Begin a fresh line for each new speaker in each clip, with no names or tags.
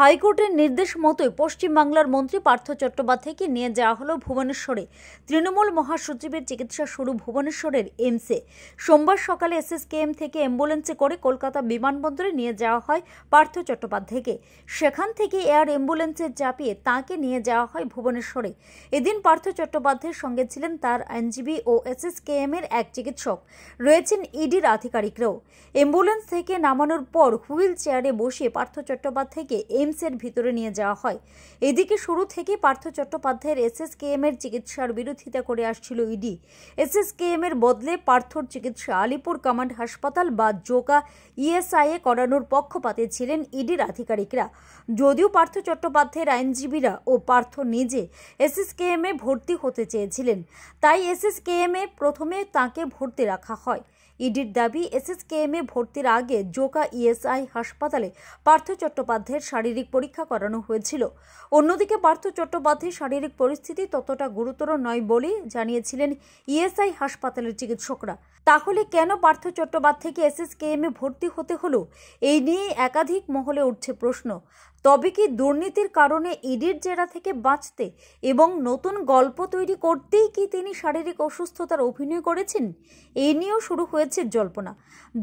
হাইকোর্টের নির্দেশ মতোই পশ্চিমবাংলার মন্ত্রী পার্থ চট্টোপাধ্যায়কে নিয়ে যাওয়া হলো ভুবনেশ্বরে তৃণমূল মহাসচিবের চিকিৎসা শুরু ভুবনেশ্বরের এমসে সোমবার সকালে এসএসকেএম থেকে অ্যাম্বুলেন্সে করে কলকাতা বিমানবন্দরে নিয়ে যাওয়া হয় পার্থ চট্টোপাধ্যায়কে সেখান থেকে এয়ার অ্যাম্বুলেন্সে চাপিয়ে তাকে নিয়ে যাওয়া হয় ভুবনেশ্বরে এদিন পার্থ চট্টোপাধ্যায়ের সঙ্গে ছিলেন তার আইনজীবী ও এসএসকেএম এর এক চিকিৎসক রয়েছেন ইডির আধিকারিকরাও অ্যাম্বুলেন্স থেকে নামানোর পর হুইল চেয়ারে বসিয়ে পার্থ চট্টোপাধ্যায়কে এইমসের ভিতরে নিয়ে যাওয়া হয় এদিকে শুরু থেকে পার্থ চট্টোপাধ্যায়ের এসএসকেএম এর চিকিৎসার বিরোধিতা করে আসছিল ইডি এসএসকেএম এর বদলে পার্থর চিকিৎসা আলিপুর কমান্ড হাসপাতাল বা জোকা ইএসআইএ করানোর পক্ষপাতে ছিলেন ইডির আধিকারিকরা যদিও পার্থ চট্টোপাধ্যায়ের আইনজীবীরা ও পার্থ নিজে এসএসকেএম এ ভর্তি হতে চেয়েছিলেন তাই এসএসকেএম এ প্রথমে তাকে ভর্তি রাখা হয় ইডির দাবি এসএসকেএমে ভর্তির আগে জোকা ইএসআই হাসপাতালে পার্থ চট্টোপাধ্যায়ের শারীরিক পরীক্ষা করানো হয়েছিল অন্যদিকে পার্থ চট্টোপাধ্যায়ের শারীরিক পরিস্থিতি ততটা গুরুতর নয় বলে জানিয়েছিলেন ইএসআই হাসপাতালের চিকিৎসকরা তাহলে কেন পার্থ চট্টোপাধ্যায়কে এসএসকেএমে ভর্তি হতে হলো এই নিয়ে একাধিক মহলে উঠছে প্রশ্ন তবে কি দুর্নীতির কারণে ইডির জেরা থেকে বাঁচতে এবং নতুন গল্প তৈরি করতেই কি তিনি শারীরিক অসুস্থতার অভিনয় করেছেন এ নিয়েও শুরু হয়েছে জল্পনা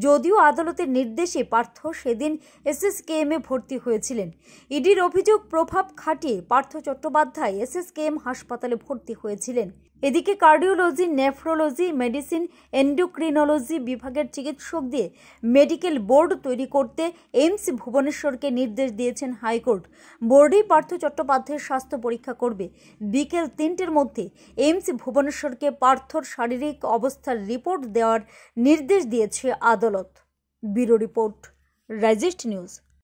যদিও আদালতের নির্দেশে পার্থ সেদিন এসএসকেএমে ভর্তি হয়েছিলেন ইডির অভিযোগ প্রভাব খাটিয়ে পার্থ চট্টোপাধ্যায় এসএসকেএম হাসপাতালে ভর্তি হয়েছিলেন এদিকে কার্ডিওলজি নেফ্রোলজি মেডিসিন এন্ডোক্রিনোলজি বিভাগের চিকিৎসক দিয়ে মেডিকেল বোর্ড তৈরি করতে এইমস ভুবনেশ্বরকে নির্দেশ দিয়েছেন হাইকোর্ট বোর্ডই পার্থ চট্টোপাধ্যায়ের স্বাস্থ্য পরীক্ষা করবে বিকেল তিনটের মধ্যে এইমস ভুবনেশ্বরকে পার্থর শারীরিক অবস্থার রিপোর্ট দেওয়ার নির্দেশ দিয়েছে আদালত ব্যুরো রিপোর্ট রাইজেস্ট নিউজ